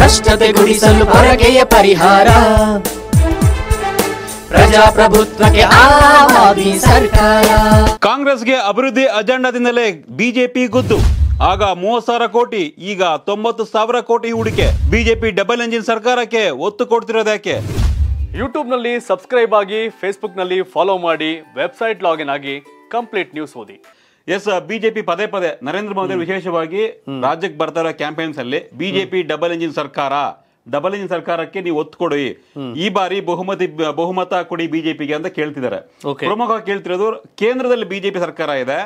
ಭ್ರಷ್ಟತೆ ಗುಡಿಸಲು ಪರಕೆಯ ಪರಿಹಾರ ಪ್ರಜಾಪ್ರಭುತ್ವಕ್ಕೆ ಕಾಂಗ್ರೆಸ್ಗೆ ಅಭಿವೃದ್ಧಿ ಅಜೆಂಡಾದಿಂದಲೇ ಬಿಜೆಪಿ ಗುದ್ದು ಆಗ ಮೂವತ್ ಸಾವಿರ ಕೋಟಿ ಈಗ ತೊಂಬತ್ತು ಸಾವಿರ ಕೋಟಿ ಹೂಡಿಕೆ ಬಿಜೆಪಿ ಡಬಲ್ ಎಂಜಿನ್ ಸರ್ಕಾರಕ್ಕೆ ಒತ್ತು ಕೊಡ್ತಿರೋದು ಯಾಕೆ ಯೂಟ್ಯೂಬ್ ಯೂಟ್ಯೂಬ್ನಲ್ಲಿ ಸಬ್ಸ್ಕ್ರೈಬ್ ಆಗಿ ನಲ್ಲಿ ಫಾಲೋ ಮಾಡಿ ವೆಬ್ಸೈಟ್ ಲಾಗಿನ್ ಆಗಿ ಕಂಪ್ಲೀಟ್ ನ್ಯೂಸ್ ಓದಿ ಎಸ್ ಬಿಜೆಪಿ ಪದೇ ಪದೇ ನರೇಂದ್ರ ಮೋದಿ ವಿಶೇಷವಾಗಿ ರಾಜ್ಯಕ್ಕೆ ಬರ್ತಾ ಇರೋ ಕ್ಯಾಂಪೇನ್ಸ್ ಅಲ್ಲಿ ಬಿಜೆಪಿ ಡಬಲ್ ಇಂಜಿನ್ ಸರ್ಕಾರ ಡಬಲ್ ಇಂಜಿನ್ ಸರ್ಕಾರಕ್ಕೆ ನೀವು ಒತ್ತು ಕೊಡಿ ಈ ಬಾರಿ ಬಹುಮತಿ ಬಹುಮತ ಕೊಡಿ ಬಿಜೆಪಿಗೆ ಅಂತ ಕೇಳ್ತಿದ್ದಾರೆ ಪ್ರಮುಖವಾಗಿ ಕೇಳ್ತಿರೋದು ಕೇಂದ್ರದಲ್ಲಿ ಬಿಜೆಪಿ ಸರ್ಕಾರ ಇದೆ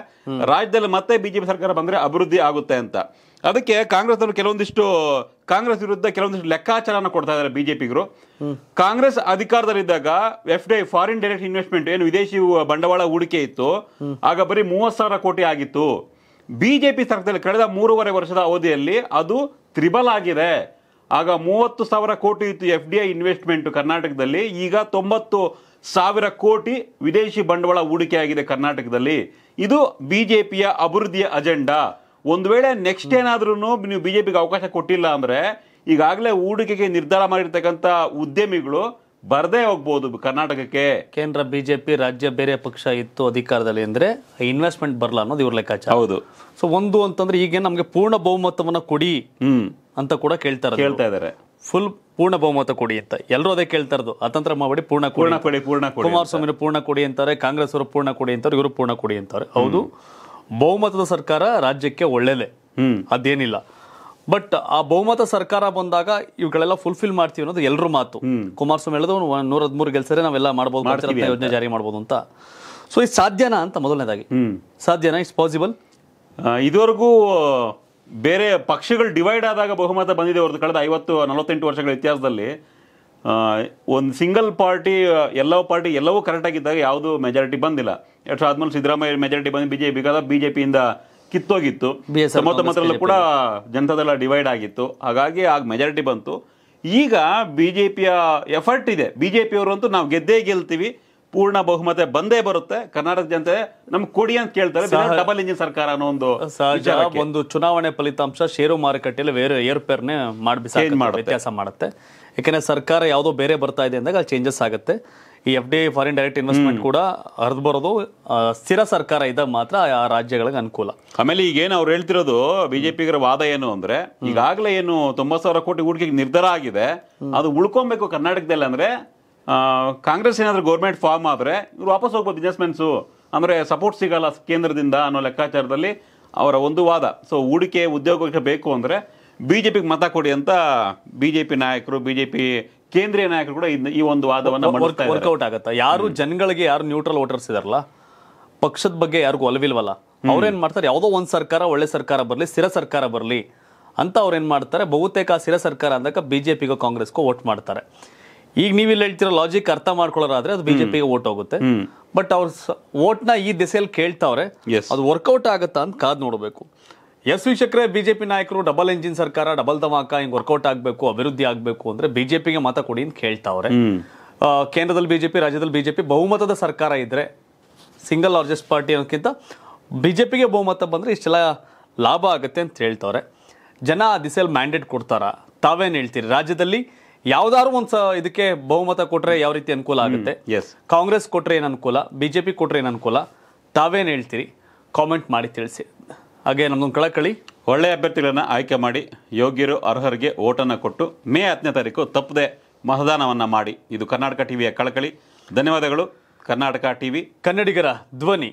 ರಾಜ್ಯದಲ್ಲಿ ಮತ್ತೆ ಬಿಜೆಪಿ ಸರ್ಕಾರ ಬಂದ್ರೆ ಅಭಿವೃದ್ಧಿ ಆಗುತ್ತೆ ಅಂತ ಅದಕ್ಕೆ ಕಾಂಗ್ರೆಸ್ ಅವರು ಕೆಲವೊಂದಿಷ್ಟು ಕಾಂಗ್ರೆಸ್ ವಿರುದ್ಧ ಕೆಲವೊಂದಿಷ್ಟು ಲೆಕ್ಕಾಚಾರನ ಕೊಡ್ತಾ ಇದ್ದಾರೆ ಬಿಜೆಪಿಗರು ಕಾಂಗ್ರೆಸ್ ಅಧಿಕಾರದಲ್ಲಿದ್ದಾಗ F D foreign direct investment ಏನು ವಿದೇಶಿ ಬಂಡವಾಳ ಹೂಡಿಕೆ ಇತ್ತು ಆಗ ಬರೀ ಮೂವತ್ತ್ ಸಾವಿರ ಕೋಟಿ ಆಗಿತ್ತು ಬಿಜೆಪಿ ಸರ್ಕಾರದಲ್ಲಿ ಕಳೆದ ಮೂರುವರೆ ವರ್ಷದ ಅವಧಿಯಲ್ಲಿ ಅದು ತ್ರಿಬಲ್ ಆಗಿದೆ ಆಗ ಮೂವತ್ತು ಸಾವಿರ ಕೋಟಿ ಇತ್ತು ಎಫ್ ಡಿ ಐ ಇನ್ವೆಸ್ಟ್ಮೆಂಟ್ ಕರ್ನಾಟಕದಲ್ಲಿ ಈಗ ತೊಂಬತ್ತು ಸಾವಿರ ಕೋಟಿ ವಿದೇಶಿ ಬಂಡವಾಳ ಹೂಡಿಕೆಯಾಗಿದೆ ಕರ್ನಾಟಕದಲ್ಲಿ ಇದು ಬಿ ಜೆ ಪಿಯ ಅಭಿವೃದ್ಧಿಯ ಅಜೆಂಡಾ ಒಂದು ವೇಳೆ ನೆಕ್ಸ್ಟ್ ಏನಾದ್ರೂ ನೀವು ಬಿ ಜೆ ಪಿಗೆ ಅವಕಾಶ ಕೊಟ್ಟಿಲ್ಲ ಅಂದರೆ ಈಗಾಗಲೇ ಹೂಡಿಕೆಗೆ ನಿರ್ಧಾರ ಮಾಡಿರ್ತಕ್ಕಂಥ ಉದ್ಯಮಿಗಳು ಬರದೇ ಹೋಗ್ಬೋದು ಕರ್ನಾಟಕಕ್ಕೆ ಕೇಂದ್ರ ಬಿಜೆಪಿ ರಾಜ್ಯ ಬೇರೆ ಪಕ್ಷ ಇತ್ತು ಅಧಿಕಾರದಲ್ಲಿ ಅಂದರೆ ಇನ್ವೆಸ್ಟ್ಮೆಂಟ್ ಬರಲ್ಲ ಅನ್ನೋದು ಇವ್ರ ಲೆಕ್ಕಾಚಾರ ಹೌದು ಸೊ ಒಂದು ಅಂತಂದ್ರೆ ಈಗೇನು ನಮಗೆ ಪೂರ್ಣ ಬಹುಮತವನ್ನು ಕೊಡಿ ಅಂತ ಕೂಡ ಕೇಳ್ತಾರೆ ಕೇಳ್ತಾ ಇದ್ದಾರೆ ಫುಲ್ ಪೂರ್ಣ ಬಹುಮತ ಕೊಡಿ ಅಂತ ಎಲ್ಲರೂ ಅದೇ ಕೇಳ್ತಾ ಇರೋದು ಅತಂತ್ರ ಮಾಡಿ ಪೂರ್ಣ ಪೂರ್ಣ ಕೊಡಿ ಪೂರ್ಣ ಕುಮಾರಸ್ವಾಮಿ ಪೂರ್ಣ ಕೊಡಿ ಅಂತಾರೆ ಕಾಂಗ್ರೆಸ್ ಅವರು ಪೂರ್ಣ ಕೊಡಿ ಅಂತಾರೆ ಇವರು ಪೂರ್ಣ ಕೊಡಿ ಅಂತಾರೆ ಹೌದು ಬಹುಮತದ ಸರ್ಕಾರ ರಾಜ್ಯಕ್ಕೆ ಒಳ್ಳೇದೇ ಅದೇನಿಲ್ಲ ಬಟ್ ಆ ಬಹುಮತ ಸರ್ಕಾರ ಬಂದಾಗ ಇವುಗಳೆಲ್ಲ ಫುಲ್ಫಿಲ್ ಮಾಡ್ತೀವಿ ಅನ್ನೋದು ಎಲ್ಲರೂ ಮಾತು ಕುಮಾರಸ್ವಾಮಿ ಹೇಳೋದು ನೂರ ಹದಿಮೂರು ಗೆಲ್ಸರೆ ನಾವೆಲ್ಲ ಮಾಡ್ಬೋದು ಯೋಜನೆ ಜಾರಿ ಮಾಡಬಹುದು ಅಂತ ಸೊ ಇದು ಸಾಧ್ಯನಾ ಅಂತ ಮೊದಲನೇದಾಗಿ ಸಾಧ್ಯನಾ ಇಟ್ಸ್ ಪಾಸಿಬಲ್ ಇದುವರೆಗೂ ಬೇರೆ ಪಕ್ಷಗಳು ಡಿವೈಡ್ ಆದಾಗ ಬಹುಮತ ಬಂದಿದೆ ಅವ್ರದ್ದು ಕಳೆದ ಐವತ್ತು ನಲವತ್ತೆಂಟು ವರ್ಷಗಳ ಇತಿಹಾಸದಲ್ಲಿ ಒಂದು ಸಿಂಗಲ್ ಪಾರ್ಟಿ ಎಲ್ಲ ಪಾರ್ಟಿ ಎಲ್ಲವೂ ಕರೆಕ್ಟಾಗಿದ್ದಾಗ ಯಾವುದೂ ಮೆಜಾರಿಟಿ ಬಂದಿಲ್ಲ ಎರಡು ಸಾವಿರದ ಆದ್ಮೇಲೆ ಸಿದ್ದರಾಮಯ್ಯ ಮೆಜಾರಿಟಿ ಬಂದು ಬಿಜೆಪಿ ಬಿ ಜೆ ಪಿಯಿಂದ ಕಿತ್ತೋಗಿತ್ತು ತೊಂಬತ್ತೊಂಬತ್ತರಲ್ಲೂ ಕೂಡ ಜನತಾದಳ ಡಿವೈಡ್ ಆಗಿತ್ತು ಹಾಗಾಗಿ ಆಗ ಮೆಜಾರಿಟಿ ಬಂತು ಈಗ ಬಿ ಜೆ ಪಿಯ ಎಫರ್ಟ್ ಇದೆ ಬಿ ಜೆ ಪಿಯವರಂತೂ ನಾವು ಗೆದ್ದೇ ಗೆಲ್ತೀವಿ ಪೂರ್ಣ ಬಹುಮತೆ ಬಂದೇ ಬರುತ್ತೆ ಕರ್ನಾಟಕ ಜನತೆ ನಮ್ ಕೊಡಿ ಅಂತ ಕೇಳ್ತಾರೆ ಡಬಲ್ ಇಂಜಿನ್ ಸರ್ಕಾರ ಅನ್ನೋ ಒಂದು ಒಂದು ಚುನಾವಣೆ ಫಲಿತಾಂಶ ಷೇರು ಮಾರುಕಟ್ಟೆಯಲ್ಲಿ ಬೇರೆ ಏರ್ಪೇರ್ನೆ ಮಾಡಿಬಿಸಿ ವ್ಯತ್ಯಾಸ ಮಾಡುತ್ತೆ ಯಾಕೆಂದ್ರೆ ಸರ್ಕಾರ ಯಾವ್ದೋ ಬೇರೆ ಬರ್ತಾ ಇದೆ ಅಂದಾಗ ಚೇಂಜಸ್ ಆಗುತ್ತೆ ಈ F D foreign direct investment ಕೂಡ ಹರಿದು ಬರೋದು ಸ್ಥಿರ ಸರ್ಕಾರ ಇದ್ದಾಗ ಮಾತ್ರ ಆ ರಾಜ್ಯಗಳಿಗೆ ಅನುಕೂಲ ಆಮೇಲೆ ಈಗ ಏನು ಅವ್ರು ಹೇಳ್ತಿರೋದು ಬಿಜೆಪಿಗರ ವಾದ ಏನು ಅಂದ್ರೆ ಈಗಾಗಲೇ ಏನು ತೊಂಬತ್ತು ಸಾವಿರ ಕೋಟಿ ಹೂಡಿಕೆಗೆ ನಿರ್ಧಾರ ಆಗಿದೆ ಅದು ಉಳ್ಕೊಬೇಕು ಕರ್ನಾಟಕದಲ್ಲಿ ಅಂದ್ರೆ ಕಾಂಗ್ರೆಸ್ ಏನಾದರೂ ಗೌರ್ಮೆಂಟ್ ಫಾರ್ಮ್ ಆದರೆ ಇವರು ವಾಪಸ್ ಹೋಗ್ಬೋದು ಮೆನ್ಸು ಅಂದರೆ ಸಪೋರ್ಟ್ ಸಿಗಲ್ಲ ಕೇಂದ್ರದಿಂದ ಅನ್ನೋ ಲೆಕ್ಕಾಚಾರದಲ್ಲಿ ಅವರ ಒಂದು ವಾದ ಸೊ ಹೂಡಿಕೆ ಉದ್ಯೋಗ ಬೇಕು ಅಂದರೆ ಬಿ ಜೆ ಮತ ಕೊಡಿ ಅಂತ ಬಿ ಜೆ ಪಿ ನಾಯಕರು ಬಿ ಜೆ ಪಿ ಕೇಂದ್ರೀಯ ನಾಯಕರು ಕೂಡ ಈ ಒಂದು ವಾದವನ್ನು ವರ್ಕೌಟ್ ಆಗುತ್ತಾ ಯಾರು ಜನಗಳಿಗೆ ಯಾರು ನ್ಯೂಟ್ರಲ್ ವೋಟರ್ಸ್ ಇದಾರಲ್ಲ ಪಕ್ಷದ ಬಗ್ಗೆ ಯಾರಿಗೂ ಒಲವಿಲ್ವಲ್ಲ ಅವ್ರೇನ್ ಮಾಡ್ತಾರೆ ಯಾವುದೋ ಒಂದು ಸರ್ಕಾರ ಒಳ್ಳೆ ಸರ್ಕಾರ ಬರಲಿ ಸ್ಥಿರ ಸರ್ಕಾರ ಬರಲಿ ಅಂತ ಅವ್ರೇನ್ ಮಾಡ್ತಾರೆ ಬಹುತೇಕ ಸ್ಥಿರ ಸರ್ಕಾರ ಅಂದಾಗ ಬಿಜೆಪಿಗೋ ಕಾಂಗ್ರೆಸ್ಗೋ ವೋಟ್ ಮಾಡ್ತಾರೆ ಈಗ ಇಲ್ಲಿ ಹೇಳ್ತಿರೋ ಲಾಜಿಕ್ ಅರ್ಥ ಮಾಡ್ಕೊಳ್ಳೋರಾದ್ರೆ ಅದು ಬಿಜೆಪಿಗೆ ವೋಟ್ ಹೋಗುತ್ತೆ ಬಟ್ ಅವ್ರ ನ ಈ ದಿಸೆಯಲ್ಲಿ ಕೇಳ್ತಾವ್ರೆ ಅದು ವರ್ಕೌಟ್ ಆಗುತ್ತಾ ಅಂತ ಕಾದ್ ನೋಡಬೇಕು ಎಸ್ ಶಕ್ರೆ ಬಿಜೆಪಿ ನಾಯಕರು ಡಬಲ್ ಎಂಜಿನ್ ಸರ್ಕಾರ ಡಬಲ್ ಧಮಾಕ ಹಿಂಗೆ ವರ್ಕೌಟ್ ಆಗಬೇಕು ಅಭಿವೃದ್ಧಿ ಆಗಬೇಕು ಅಂದ್ರೆ ಬಿಜೆಪಿಗೆ ಮತ ಕೊಡಿ ಅಂತ ಕೇಳ್ತಾವ್ರೆ ಕೇಂದ್ರದಲ್ಲಿ ಬಿಜೆಪಿ ರಾಜ್ಯದಲ್ಲಿ ಬಿಜೆಪಿ ಬಹುಮತದ ಸರ್ಕಾರ ಇದ್ರೆ ಸಿಂಗಲ್ ಲಾರ್ಜೆಸ್ಟ್ ಪಾರ್ಟಿ ಅನ್ನೋಕ್ಕಿಂತ ಬಿಜೆಪಿಗೆ ಬಹುಮತ ಬಂದರೆ ಇಷ್ಟೆಲ್ಲ ಲಾಭ ಆಗುತ್ತೆ ಅಂತ ಹೇಳ್ತಾವ್ರೆ ಜನ ಆ ದಿಸೆಯಲ್ಲಿ ಮ್ಯಾಂಡೇಟ್ ಕೊಡ್ತಾರಾ ತಾವೇನು ಹೇಳ್ತೀರಿ ರಾಜ್ಯದಲ್ಲಿ ಯಾವ್ದಾದ್ರು ಒಂದ್ ಇದಕ್ಕೆ ಬಹುಮತ ಕೊಟ್ರೆ ಯಾವ ರೀತಿ ಅನುಕೂಲ ಆಗುತ್ತೆ ಕಾಂಗ್ರೆಸ್ ಕೊಟ್ರೆ ಏನ್ ಅನುಕೂಲ ಬಿಜೆಪಿ ಕೊಟ್ರೆ ಏನ್ ಅನುಕೂಲ ತಾವೇನ್ ಹೇಳ್ತೀರಿ ಕಾಮೆಂಟ್ ಮಾಡಿ ತಿಳಿಸಿ ಹಾಗೆ ನಮ್ದೊಂದು ಕಳಕಳಿ ಒಳ್ಳೆಯ ಅಭ್ಯರ್ಥಿಗಳನ್ನ ಆಯ್ಕೆ ಮಾಡಿ ಯೋಗ್ಯರು ಅರ್ಹರಿಗೆ ಓಟನ್ನು ಕೊಟ್ಟು ಮೇ ಹತ್ತನೇ ತಾರೀಕು ತಪ್ಪದೆ ಮತದಾನವನ್ನು ಮಾಡಿ ಇದು ಕರ್ನಾಟಕ ಟಿವಿಯ ಕಳಕಳಿ ಧನ್ಯವಾದಗಳು ಕರ್ನಾಟಕ ಟಿವಿ ಕನ್ನಡಿಗರ ಧ್ವನಿ